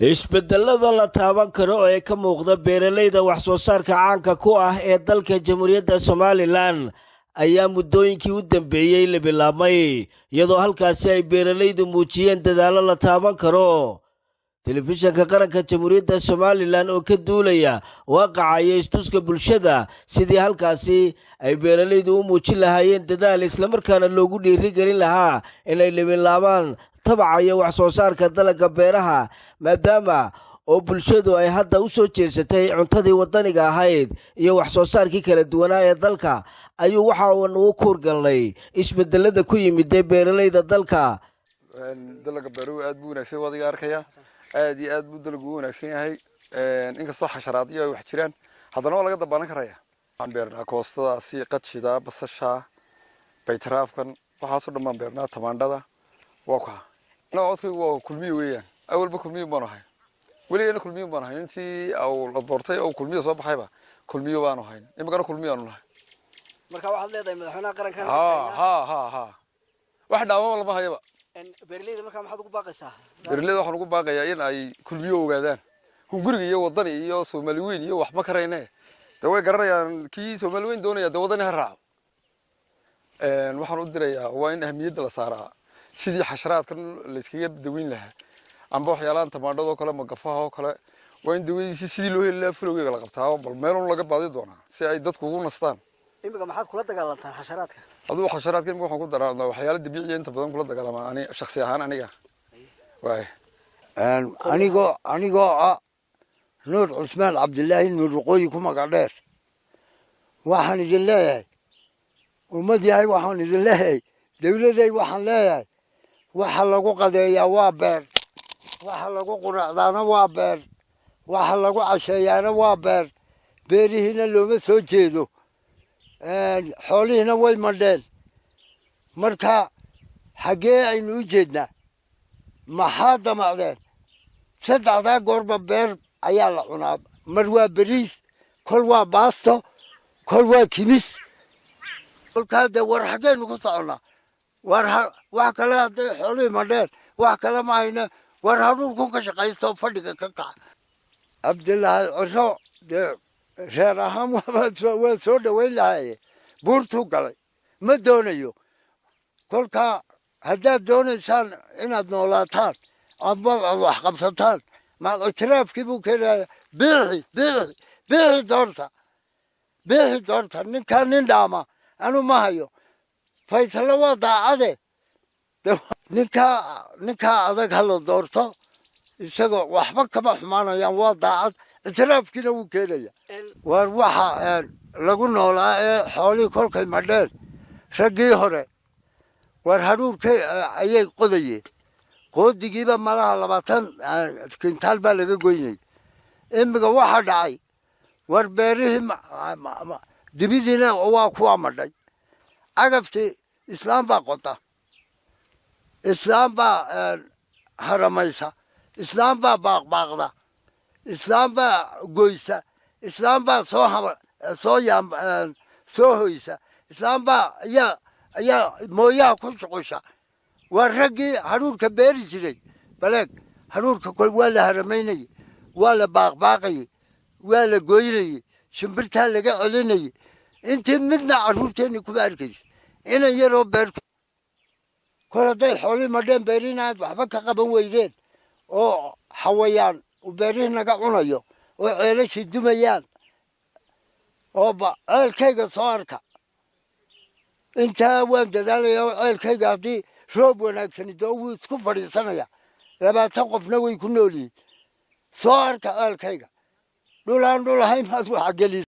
isbedelada la taaban karo ee ka muuqda beeralayda wax soo saarka caanka ku ah ee dalka jamhuuriyadda somalilan ayaa muddooyinkii u dambeeyey la bilaabmay iyadoo halkaasi ay beeralaydu muujiyeen dadaallo la taaban karo telefishanka qaranka jamhuuriyadda somalilan oo ka duulaya waaqaca iyo istuska bulshada sidii halkaasi ay beeralaydu u muujin lahaayeen dadaal islamarkaana loogu dhiirigelin lahaa inay dhibilaabaan tabaca iyo wax soo saarka dalagga beeraha maadaama oo bulshadu ay hadda u soo jeesatay cuntadii waddaniga ahayd iyo wax soo saarkii kala duwanaa ee dalka ayuu waxa uan ugu kuurgalnay isbedelada ku yimid ee beeralayda dalka dalagga beeruhu aad buu wanaagsan wadiga arkaya aad iyo aad buu dalaguu wanaagsan yahay inkastoo xasharaadyo ay wax jiraan haddana waa laga dambaalan karaya waxaan beernaa koostadaasi qajida basasha baytaraafkan waxaasoo dhan baan beernaa tamaandhada waa kuha anaa codkaygu waa kulmiye weeyaan awalba kulmiye baan ahay weligana kulmiye baan ahay intii adoortay oo kulmiye soo baxayba kulmiye baanu ahayn imikana kulmiye aanu nahay marka waxaad leedahay madaxweynaha qarankan ha ha ha ha wax dhaamama lama hayaba beeraleyda markaa maxaad baaqayaa in ay kulmiyo ogaadaan kun guriga iyo wadani iyo soomaali weyn iyo waxba ka rayne dee way garanayaan kii soomaali weyn doonaya dee wadani ha raaco waxaan u dirayaa waa in ahmiyadda la saaraa sidii xasharaadkan layskaga daweyn lahaa amba waxyaalahan tamaandhadoo kale ama gafahoo kale waa in dawadiisi sidii loo heli lahaa fulowgeyga la qabtaa bal meelun laga baadi doonaa si ay dadku ugu nastaan imika maxaad anigoo anigoo ah nuur cusmaan cabdilaahi nuur waqooyi ku magac dheer waxaan idin leeyahay ummadiyahay waxaan idin leeyahay dawladay waxaan leeyahay waxa lagu qadeeyaa waa beer waxa lagu quraacdaana waa beer waxa lagu casheeyaana waa beer beerihiina looma soo jeedo xoolihiina way madheen marka xaggee aynu u jeednaa maxaa damacdeen saddexdaa goorba beer ayaa la cunaa mar waa beriis kol waa baasto kol waa kimis kolkaa dee war xaggeynu ku soconnaa war wax kale hadday xoolihii madheen wax kale ma hayna war hadhuulku ka shaqaysto fadhiga ka kaca cabdilaahi ciro dee reer ahaan waa soo dhoweyn lahaaye buurtuu galay ma doonayo kolkaa haddaad doonaysaan inaad noolaataan amaad wax qabsataan maal buu keenaya biixi biixi biixi doorta biixi doorta ninkaa nin dhaama anu ma hayo faysalla waa daacade ninkaa ninkaa adag ha la doorto isagoo waxba kama xumaanayaan waa daacad itiraafkiina wuu keenaya waar waxa eh, lagu noolaa ee xoolihii kolkay madheen raggii hore war haruurkay eh, ayay qodayeen qoodigiiba madaha labaatan kintaal eh, baa laga goynay imiga waxaa dhacay war beerihii dibidiina waa kuwa madhay cagaftii islaam baa qoda islaam baa haramaysa islaam baa baaqbaaqda islaam baa goysa islaam baa soo soo soo hoysa islaam baa ayaa ayaa mooyaha ku shuqusha waa raggii hadhuurhka beeri jiray baleeg hadhuurhka kol waa la haramaynayey waa la baaqbaaqayay waa la goynayey shimbirtaa laga celinayey intii midna caruurteenni kuma arkaysa inay yaroo beer kol hadday xoolii madheen beerinaad waxba ka qaban weydeen oo xawayaan uu beerihii naga cunayo oo ceelashii dumayaan ooba ceelkayga soo arka intaa waan dadaalaya oo ceelkayga haddii roob wanaagsani doo wuu isku fadhiisanaya labaatan qofna way ku nool yihiin soo arka ceelkayga dhulaan dhul ahayn maad waxgelis